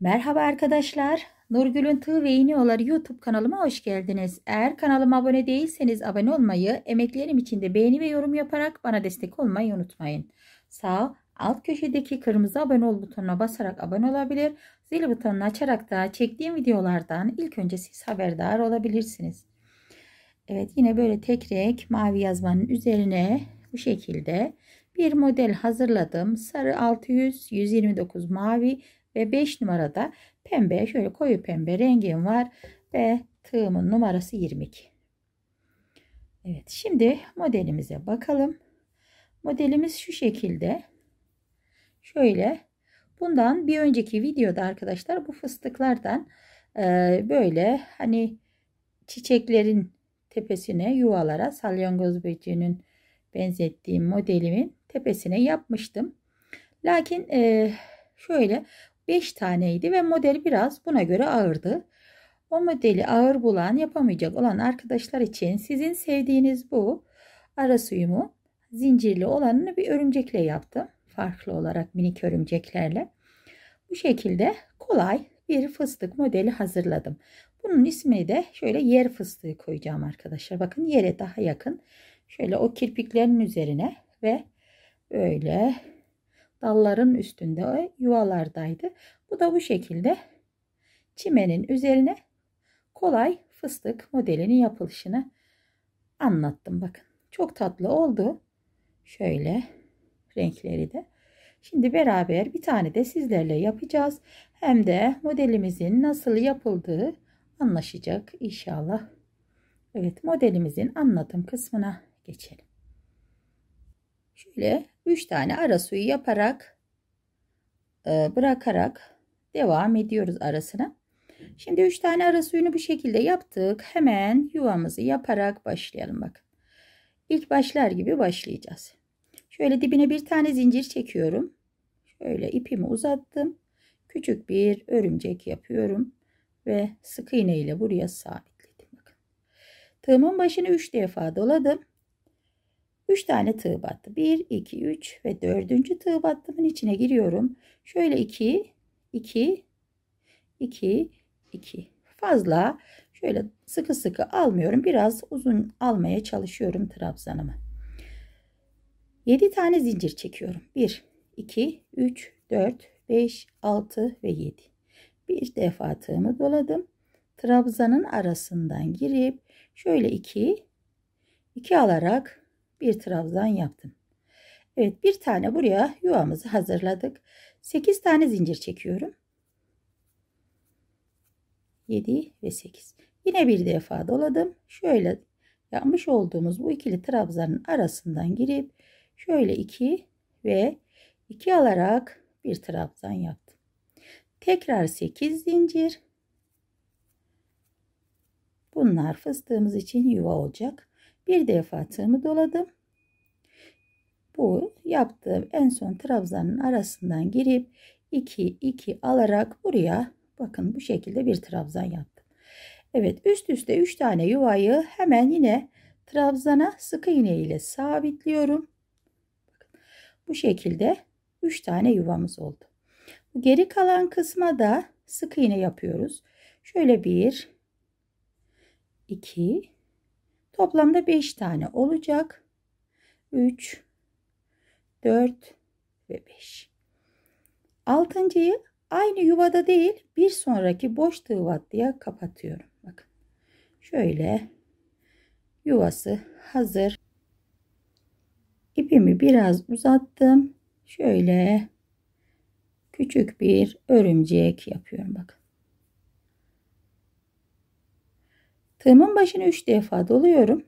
Merhaba arkadaşlar. Nurgül'ün Tığ ve İğneolar YouTube kanalıma hoş geldiniz. Eğer kanalıma abone değilseniz abone olmayı, emeklerim için de beğeni ve yorum yaparak bana destek olmayı unutmayın. Sağ alt köşedeki kırmızı abone ol butonuna basarak abone olabilir, zil butonunu açarak da çektiğim videolardan ilk önce siz haberdar olabilirsiniz. Evet yine böyle tek renk mavi yazmanın üzerine bu şekilde bir model hazırladım. Sarı 600, 129 mavi ve 5 numarada pembe şöyle koyu pembe rengim var. Ve tığımın numarası 22. Evet şimdi modelimize bakalım. Modelimiz şu şekilde. Şöyle. Bundan bir önceki videoda arkadaşlar bu fıstıklardan e, böyle hani çiçeklerin tepesine yuvalara salyangoz böceğinin benzettiğim modelimin tepesine yapmıştım. Lakin e, şöyle 5 taneydi ve model biraz buna göre ağırdı. O modeli ağır bulan yapamayacak olan arkadaşlar için sizin sevdiğiniz bu ara suyumu zincirli olanını bir örümcekle yaptım. Farklı olarak minik örümceklerle. Bu şekilde kolay bir fıstık modeli hazırladım. Bunun ismini de şöyle yer fıstığı koyacağım arkadaşlar. Bakın yere daha yakın. Şöyle o kirpiklerin üzerine ve böyle dalların üstünde yuvalardaydı. Bu da bu şekilde çimenin üzerine kolay fıstık modelinin yapılışını anlattım. Bakın çok tatlı oldu. Şöyle renkleri de. Şimdi beraber bir tane de sizlerle yapacağız. Hem de modelimizin nasıl yapıldığı anlaşacak inşallah. Evet modelimizin anlatım kısmına geçelim. Şöyle 3 tane ara suyu yaparak e, bırakarak devam ediyoruz arasına. Şimdi 3 tane ara suyunu bu şekilde yaptık. Hemen yuvamızı yaparak başlayalım bakın. İlk başlar gibi başlayacağız. Şöyle dibine bir tane zincir çekiyorum. Şöyle ipimi uzattım. Küçük bir örümcek yapıyorum ve sık iğne ile buraya sabitledim. Bakın. Tığımın başını 3 defa doladım. 3 tane tığ battı. 1, 2, 3 ve 4. tığ battımın içine giriyorum. Şöyle 2, 2, 2, 2. Fazla şöyle sıkı sıkı almıyorum. Biraz uzun almaya çalışıyorum trabzanımı. 7 tane zincir çekiyorum. 1, 2, 3, 4, 5, 6 ve 7. Bir defa tığımı doladım. Trabzanın arasından girip şöyle 2, 2 alarak bir trabzan yaptım. Evet bir tane buraya yuvamızı hazırladık. 8 tane zincir çekiyorum. 7 ve 8. Yine bir defa doladım. Şöyle yapmış olduğumuz bu ikili trabzanın arasından girip şöyle 2 ve 2 alarak bir trabzan yaptım. Tekrar 8 zincir. Bunlar fıstığımız için yuva olacak. Bir defa tığımı doladım. Bu yaptığım en son trabzanın arasından girip 2 2 alarak buraya bakın bu şekilde bir trabzan yaptım. Evet üst üste 3 tane yuvayı hemen yine trabzana sık iğne ile sabitliyorum. Bakın, bu şekilde 3 tane yuvamız oldu. Geri kalan kısma da sık iğne yapıyoruz. Şöyle 1 2 Toplamda 5 tane olacak. 3, 4 ve 5. Altıncıyı aynı yuvada değil bir sonraki boş tığ vatlıya kapatıyorum. Bakın şöyle yuvası hazır. İpimi biraz uzattım. Şöyle küçük bir örümcek yapıyorum. Bakın Tığımın başını 3 defa doluyorum.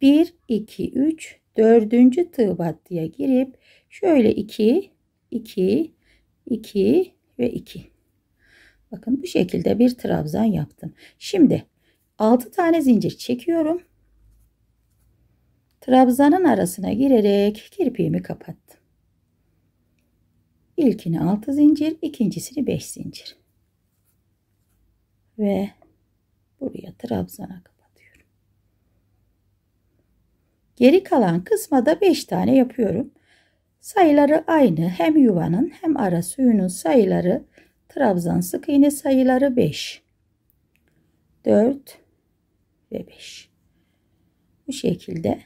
1, 2, 3, 4. tığ battıya girip şöyle 2, 2, 2 ve 2. Bakın bu şekilde bir trabzan yaptım. Şimdi 6 tane zincir çekiyorum. Trabzanın arasına girerek kirpiğimi kapattım. İlkini 6 zincir, ikincisini 5 zincir. Ve Buraya trabzana kapatıyorum. Geri kalan kısma da 5 tane yapıyorum. Sayıları aynı. Hem yuvanın hem ara suyunun sayıları trabzan sık iğne sayıları 5. 4 ve 5. Bu şekilde.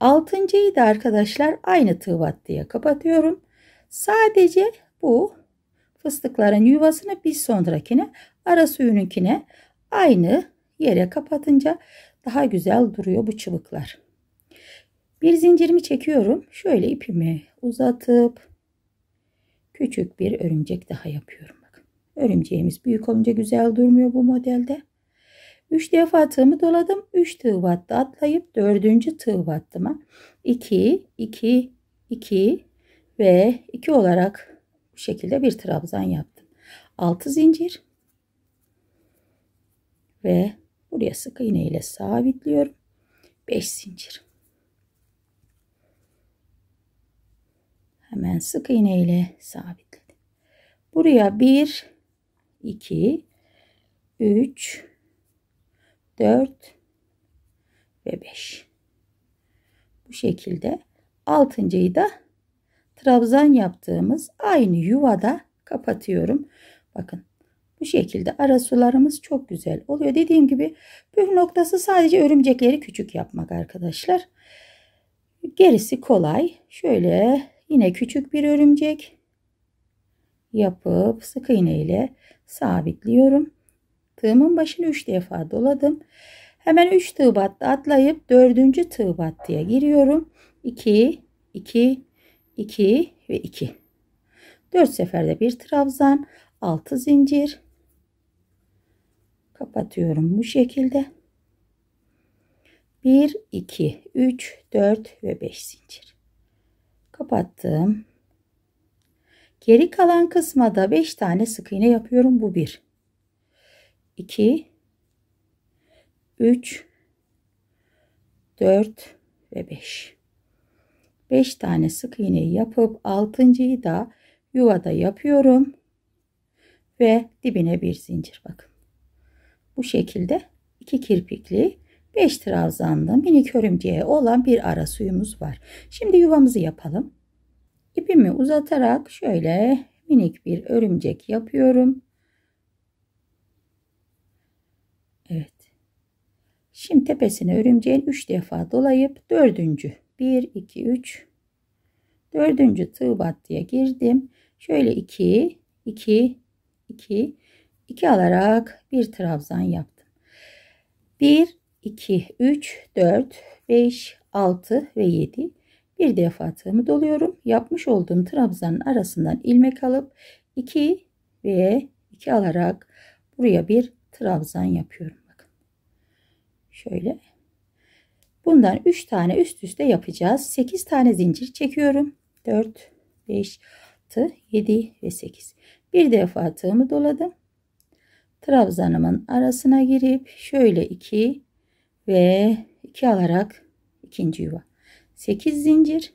Altıncıyı da arkadaşlar aynı tığ diye kapatıyorum. Sadece bu fıstıkların yuvasını bir sonrakine, ara suyununkine Aynı yere kapatınca daha güzel duruyor bu çubuklar. Bir zincirimi çekiyorum. Şöyle ipimi uzatıp küçük bir örümcek daha yapıyorum. Bakın. Örümceğimiz büyük olunca güzel durmuyor bu modelde. 3 defa tığımı doladım. 3 tığ battı atlayıp 4. tığ battıma 2, 2, 2 ve 2 olarak bu şekilde bir trabzan yaptım. 6 zincir ve buraya sık iğne ile sabitliyorum. 5 zincir. Hemen sık iğne ile sabitledim. Buraya 1 2 3 4 ve 5. Bu şekilde altıncıyı da trabzan yaptığımız aynı yuvada kapatıyorum. Bakın bu şekilde ara sularımız çok güzel oluyor. Dediğim gibi püf noktası sadece örümcekleri küçük yapmak arkadaşlar. Gerisi kolay. Şöyle yine küçük bir örümcek yapıp sık iğne ile sabitliyorum. Tığımın başını 3 defa doladım. Hemen 3 tığ battı atlayıp 4. tığ battıya giriyorum. 2, 2, 2 ve 2. 4 seferde bir trabzan, 6 zincir, kapatıyorum bu şekilde 1 2 3 4 ve 5 zincir kapattım geri kalan kısma da 5 tane sık iğne yapıyorum bu 1 2 3 4 ve 5 5 tane sık iğneyi yapıp 6.yı da yuvada yapıyorum ve dibine bir zincir bakın bu şekilde iki kirpikli 5 trabzanlı minik örümceğe olan bir ara suyumuz var. Şimdi yuvamızı yapalım. İpimi uzatarak şöyle minik bir örümcek yapıyorum. Evet. Şimdi tepesine örümceğin 3 defa dolayıp 4. 1 2 3 4. tığ battıya girdim. Şöyle 2 2 2 2 alarak bir trabzan yaptım. 1, 2, 3, 4, 5, 6 ve 7. Bir defa tığımı doluyorum. Yapmış olduğum trabzanın arasından ilmek alıp 2 ve 2 alarak buraya bir trabzan yapıyorum. Bakın. Şöyle. Bundan 3 tane üst üste yapacağız. 8 tane zincir çekiyorum. 4, 5, 6, 7 ve 8. Bir defa tığımı doladım trabzanımın arasına girip şöyle 2 ve 2 alarak ikinci yuva 8 zincir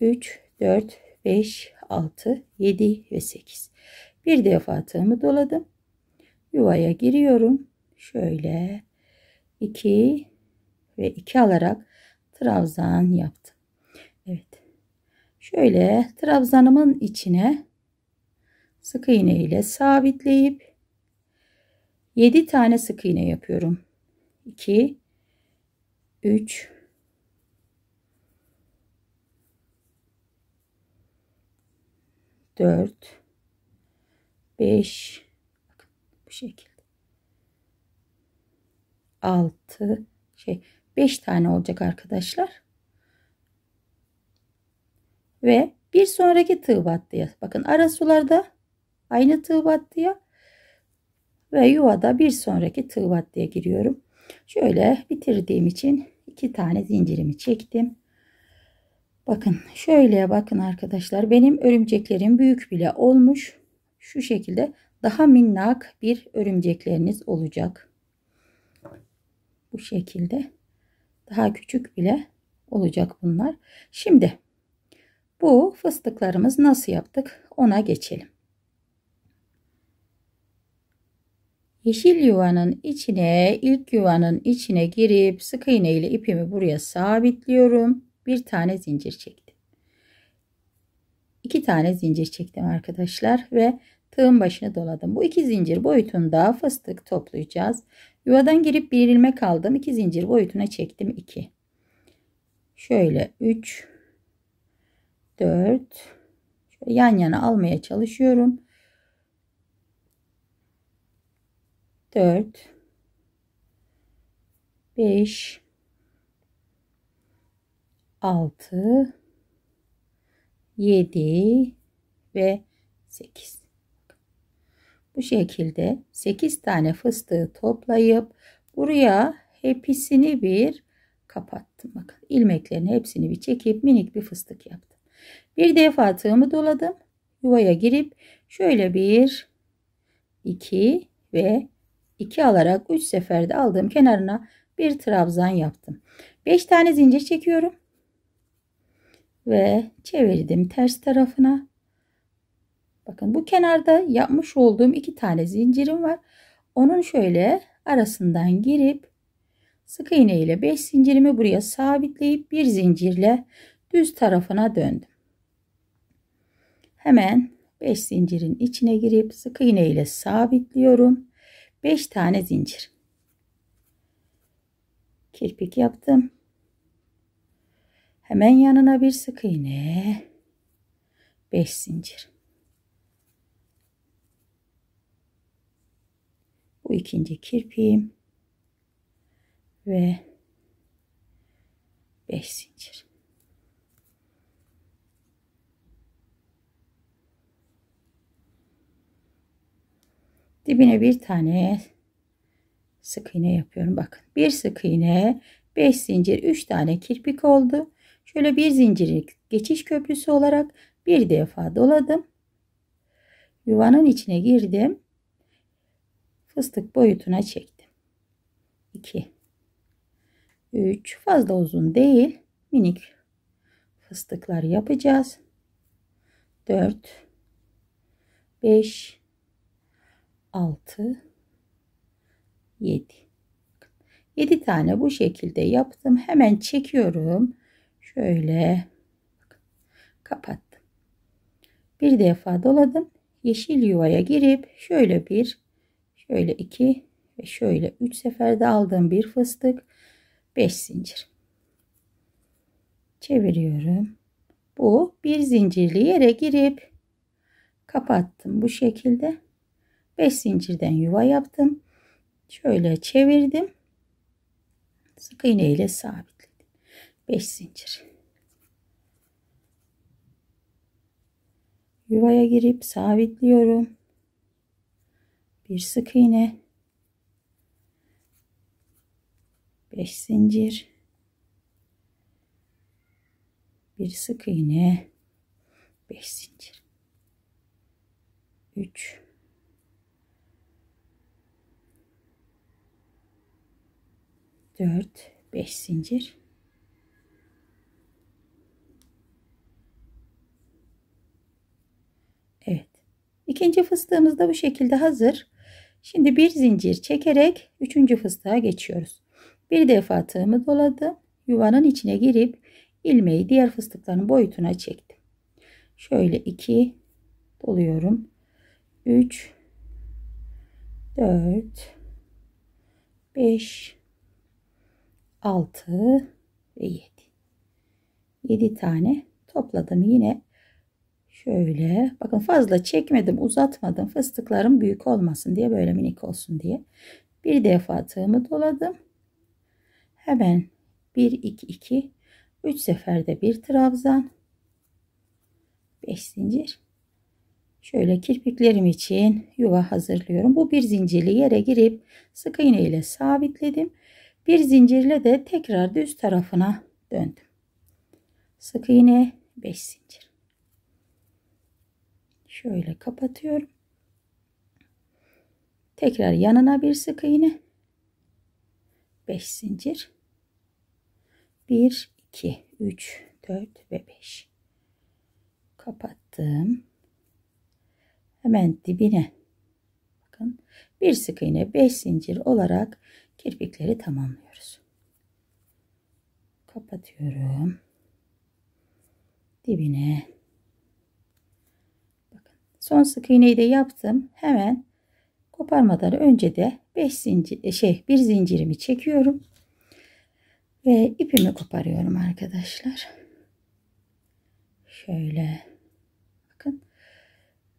3 4 5 6 7 ve 8 bir defa tığımı doladım yuvaya giriyorum şöyle 2 ve 2 alarak trabzan yaptım Evet şöyle trabzanımın içine sık iğne ile sabitleyip 7 tane sık iğne yapıyorum. 2 3 4 5 bu şekilde 6 şey 5 tane olacak arkadaşlar. Ve bir sonraki tığ battıya bakın ara sularda aynı tığ battıya ve yuvada bir sonraki tığ battıya giriyorum. Şöyle bitirdiğim için iki tane zincirimi çektim. Bakın şöyle bakın arkadaşlar benim örümceklerim büyük bile olmuş. Şu şekilde daha minnak bir örümcekleriniz olacak. Bu şekilde daha küçük bile olacak bunlar. Şimdi bu fıstıklarımız nasıl yaptık ona geçelim. Yeşil yuvanın içine ilk yuvanın içine girip sık iğne ile ipimi buraya sabitliyorum. Bir tane zincir çektim. İki tane zincir çektim arkadaşlar ve tığın başını doladım. Bu iki zincir boyutunda fıstık toplayacağız. Yuvadan girip bir ilmek aldım. İki zincir boyutuna çektim. iki. Şöyle 3 4 yan yana almaya çalışıyorum. 4 5 6 7 ve 8 bu şekilde 8 tane fıstığı toplayıp buraya hepsini bir kapattım bakın ilmeklerin hepsini bir çekip minik bir fıstık yaptım bir defa tığımı doladım yuvaya girip şöyle bir iki ve 2 alarak 3 seferde aldığım kenarına bir trabzan yaptım. 5 tane zincir çekiyorum. Ve çevirdim ters tarafına. Bakın bu kenarda yapmış olduğum 2 tane zincirim var. Onun şöyle arasından girip sık iğne ile 5 zincirimi buraya sabitleyip bir zincirle düz tarafına döndüm. Hemen 5 zincirin içine girip sık iğne ile sabitliyorum. 5 tane zincir. Kirpik yaptım. Hemen yanına bir sık iğne. 5 zincir. Bu ikinci kirpiğim ve 5 zincir. Dibine bir tane sık iğne yapıyorum. Bakın bir sık iğne 5 zincir 3 tane kirpik oldu. Şöyle bir zincirlik geçiş köprüsü olarak bir defa doladım. Yuvanın içine girdim. Fıstık boyutuna çektim. 2 3 fazla uzun değil. Minik fıstıklar yapacağız. 4 5 6 7 7 tane bu şekilde yaptım. Hemen çekiyorum. Şöyle kapattım. Bir defa doladım. Yeşil yuvaya girip şöyle bir, şöyle iki ve şöyle üç seferde aldığım bir fıstık, beş zincir. Çeviriyorum. Bu bir zincirli yere girip kapattım bu şekilde. 5 zincirden yuva yaptım. Şöyle çevirdim. Sık iğne ile sabitledim. 5 zincir. Yuvaya girip sabitliyorum. Bir sık iğne. 5 zincir. Bir sık iğne. 5 zincir. 3 4 5 zincir Evet ikinci fıstığımız da bu şekilde hazır şimdi bir zincir çekerek üçüncü fıstığa geçiyoruz bir defa tığımı doladım yuvanın içine girip ilmeği diğer fıstıkların boyutuna çektim şöyle 2 doluyorum 3 4 5 6 ve 7. 7 tane topladım. Yine şöyle bakın fazla çekmedim uzatmadım fıstıklarım büyük olmasın diye böyle minik olsun diye. Bir defa tığımı doladım. Hemen 1 2 2 3 seferde bir trabzan 5 zincir Şöyle kirpiklerim için yuva hazırlıyorum. Bu bir zincirli yere girip sık iğne ile sabitledim. Bir zincirle de tekrar düz tarafına döndüm. Sık iğne 5 zincir. Şöyle kapatıyorum. Tekrar yanına bir sık iğne. 5 zincir. 1 2 3 4 ve 5. Kapattım. Hemen dibine bakın. Bir sık iğne 5 zincir olarak kirpikleri tamamlıyoruz. Kapatıyorum. Dibine. Bakın son sık iğneyi de yaptım. Hemen koparmadan önce de 5 zincir e, şey bir zincirimi çekiyorum. Ve ipimi koparıyorum arkadaşlar. Şöyle bakın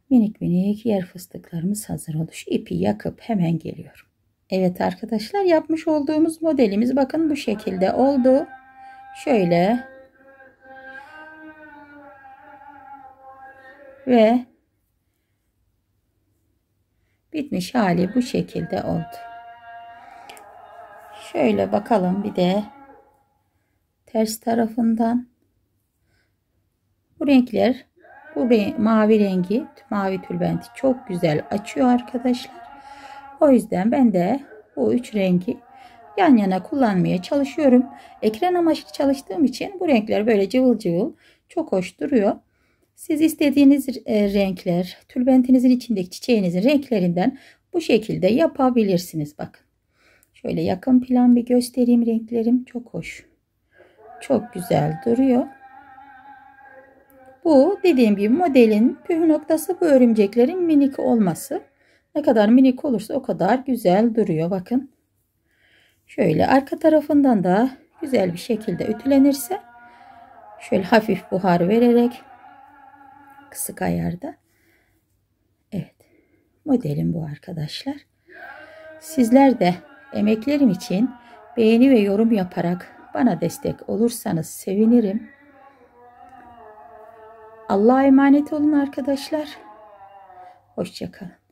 minik minik yer fıstıklarımız hazır olmuş. İpi yakıp hemen geliyorum. Evet arkadaşlar yapmış olduğumuz modelimiz bakın bu şekilde oldu. Şöyle. Ve bitmiş hali bu şekilde oldu. Şöyle bakalım bir de ters tarafından bu renkler bu mavi rengi mavi tülbenti çok güzel açıyor arkadaşlar. O yüzden ben de bu üç rengi yan yana kullanmaya çalışıyorum. Ekran amaçlı çalıştığım için bu renkler böyle cıvıl cıvıl çok hoş duruyor. Siz istediğiniz e, renkler, tülbentinizin içindeki çiçeğinizin renklerinden bu şekilde yapabilirsiniz. Bakın. Şöyle yakın plan bir göstereyim renklerim. Çok hoş. Çok güzel duruyor. Bu dediğim gibi modelin püf noktası bu örümceklerin minik olması. Ne kadar minik olursa o kadar güzel duruyor. Bakın. Şöyle arka tarafından da güzel bir şekilde ütülenirse şöyle hafif buhar vererek kısık ayarda. Evet. Modelim bu arkadaşlar. Sizler de emeklerim için beğeni ve yorum yaparak bana destek olursanız sevinirim. Allah'a emanet olun arkadaşlar. Hoşçakalın.